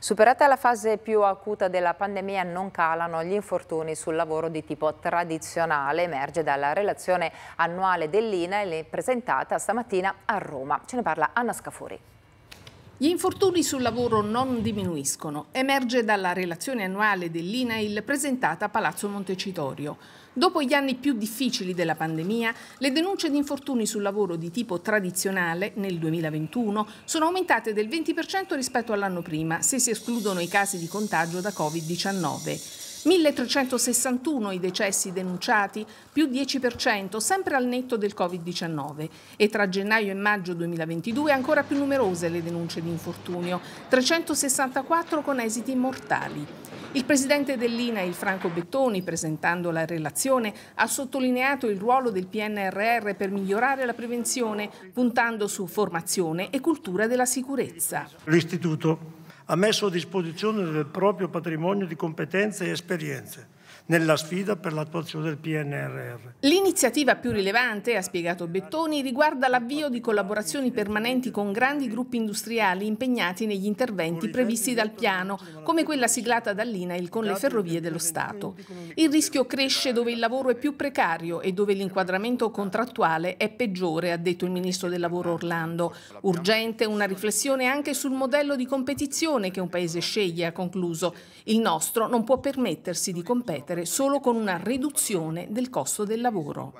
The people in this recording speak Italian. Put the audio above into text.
Superata la fase più acuta della pandemia non calano gli infortuni sul lavoro di tipo tradizionale, emerge dalla relazione annuale dell'INAIL presentata stamattina a Roma. Ce ne parla Anna Scafuri. Gli infortuni sul lavoro non diminuiscono, emerge dalla relazione annuale dell'INAIL presentata a Palazzo Montecitorio. Dopo gli anni più difficili della pandemia, le denunce di infortuni sul lavoro di tipo tradizionale nel 2021 sono aumentate del 20% rispetto all'anno prima, se si escludono i casi di contagio da Covid-19. 1361 i decessi denunciati, più 10%, sempre al netto del Covid-19. E tra gennaio e maggio 2022 ancora più numerose le denunce di infortunio, 364 con esiti mortali. Il presidente dell'INA, Franco Bettoni, presentando la relazione, ha sottolineato il ruolo del PNRR per migliorare la prevenzione, puntando su formazione e cultura della sicurezza. L'istituto ha messo a disposizione del proprio patrimonio di competenze e esperienze nella sfida per l'attuazione del PNRR. L'iniziativa più rilevante, ha spiegato Bettoni, riguarda l'avvio di collaborazioni permanenti con grandi gruppi industriali impegnati negli interventi previsti dal piano, come quella siglata dall'INAIL con le ferrovie dello Stato. Il rischio cresce dove il lavoro è più precario e dove l'inquadramento contrattuale è peggiore, ha detto il ministro del lavoro Orlando. Urgente una riflessione anche sul modello di competizione che un paese sceglie, ha concluso. Il nostro non può permettersi di competere competere solo con una riduzione del costo del lavoro.